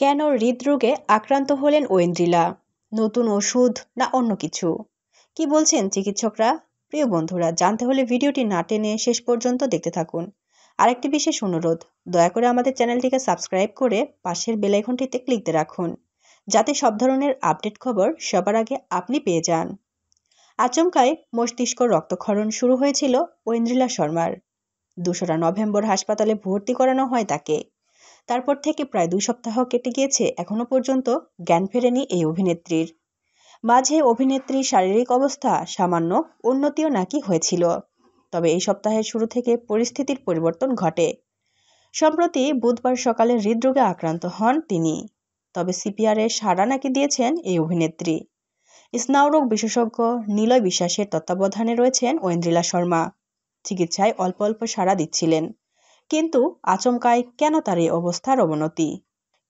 কেন হৃদরোগে আক্রান্ত হলেন ওয়েন্দ্রিলা নতুন ওষুধ না অন্য কিছু কি বলছেন চিকিৎসকরা প্রিয় বন্ধুরা জানতে হলে ভিডিওটি না টেনে শেষ পর্যন্ত দেখতে থাকুন আরেকটি বিশেষ অনুরোধ দয়া করে আমাদের চ্যানেলটিকে সাবস্ক্রাইব করে পাশের বেলাইকনটিতে ক্লিক দিয়ে রাখুন যাতে সব ধরনের আপডেট খবর সবার আগে আপনি পেয়ে যান আচমকায় মস্তিষ্ক রক্তক্ষরণ শুরু হয়েছিল ঐন্দ্রিলা শর্মার দোসরা নভেম্বর হাসপাতালে ভর্তি করানো হয় তাকে তারপর থেকে প্রায় দুই সপ্তাহ কেটে গিয়েছে এখনও পর্যন্ত জ্ঞান ফেরেনি এই অভিনেত্রীর মাঝে অভিনেত্রীর শারীরিক অবস্থা সামান্য উন্নতিও নাকি হয়েছিল তবে এই সপ্তাহের শুরু থেকে পরিস্থিতির পরিবর্তন ঘটে সম্প্রতি বুধবার সকালে হৃদরোগে আক্রান্ত হন তিনি তবে সিপিআরে সাড়া নাকি দিয়েছেন এই অভিনেত্রী স্নাউরোগ বিশেষজ্ঞ নীলয় বিশ্বাসের তত্ত্বাবধানে রয়েছেন ঐন্দ্রিলা শর্মা চিকিৎসায় অল্প অল্প সাড়া দিচ্ছিলেন কিন্তু আচমকায় কেন তার এই অবস্থার অবনতি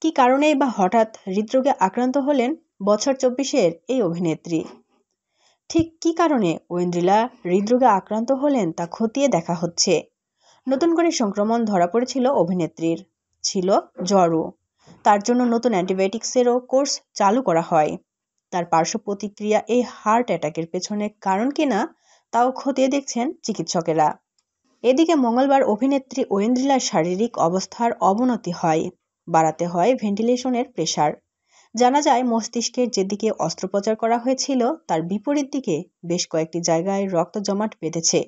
কি কারণেই বা হঠাৎ হৃদরোগে আক্রান্ত হলেন বছর চব্বিশের এই অভিনেত্রী ঠিক কি কারণে ওয়েন্দ্রিলা হৃদরোগে আক্রান্ত হলেন তা খতিয়ে দেখা হচ্ছে নতুন করে সংক্রমণ ধরা পড়েছিল অভিনেত্রীর ছিল জ্বরও তার জন্য নতুন অ্যান্টিবায়োটিক্সেরও কোর্স চালু করা হয় তার পার্শ্ব প্রতিক্রিয়া এই হার্ট অ্যাটাকের পেছনে কারণ কিনা তাও খতিয়ে দেখছেন চিকিৎসকেরা এদিকে মঙ্গলবার অভিনেত্রী ঐন্দ্রিলার শারীরিক অবস্থার অবনতি হয় বাড়াতে হয় ভেন্টিলেশনের প্রেশার জানা যায় মস্তিষ্কের যেদিকে অস্ত্রোপচার করা হয়েছিল তার বিপরীত দিকে বেশ কয়েকটি জায়গায় রক্ত জমাট বেঁধেছে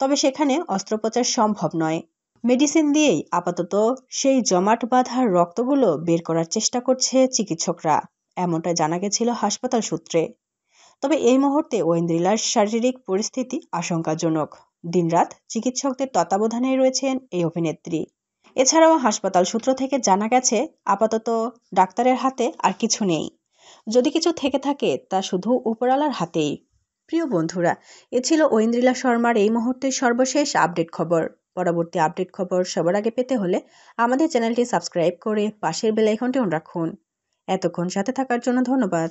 তবে সেখানে অস্ত্রোপচার সম্ভব নয় মেডিসিন দিয়েই আপাতত সেই জমাট বাঁধার রক্তগুলো বের করার চেষ্টা করছে চিকিৎসকরা এমনটা জানা গেছিল হাসপাতাল সূত্রে তবে এই মুহূর্তে ঐন্দ্রিলার শারীরিক পরিস্থিতি আশঙ্কাজনক দিনরাত চিকিৎসকদের তত্ত্বাবধানেই রয়েছেন এই অভিনেত্রী এছাড়াও হাসপাতাল সূত্র থেকে জানা গেছে আপাতত ডাক্তারের হাতে আর কিছু নেই যদি কিছু থেকে থাকে তা শুধু উপরালার হাতেই প্রিয় বন্ধুরা এ ছিল ঐন্দ্রিলা শর্মার এই মুহূর্তের সর্বশেষ আপডেট খবর পরবর্তী আপডেট খবর সবার আগে পেতে হলে আমাদের চ্যানেলটি সাবস্ক্রাইব করে পাশের বেলাইকনটি অন রাখুন এতক্ষণ সাথে থাকার জন্য ধন্যবাদ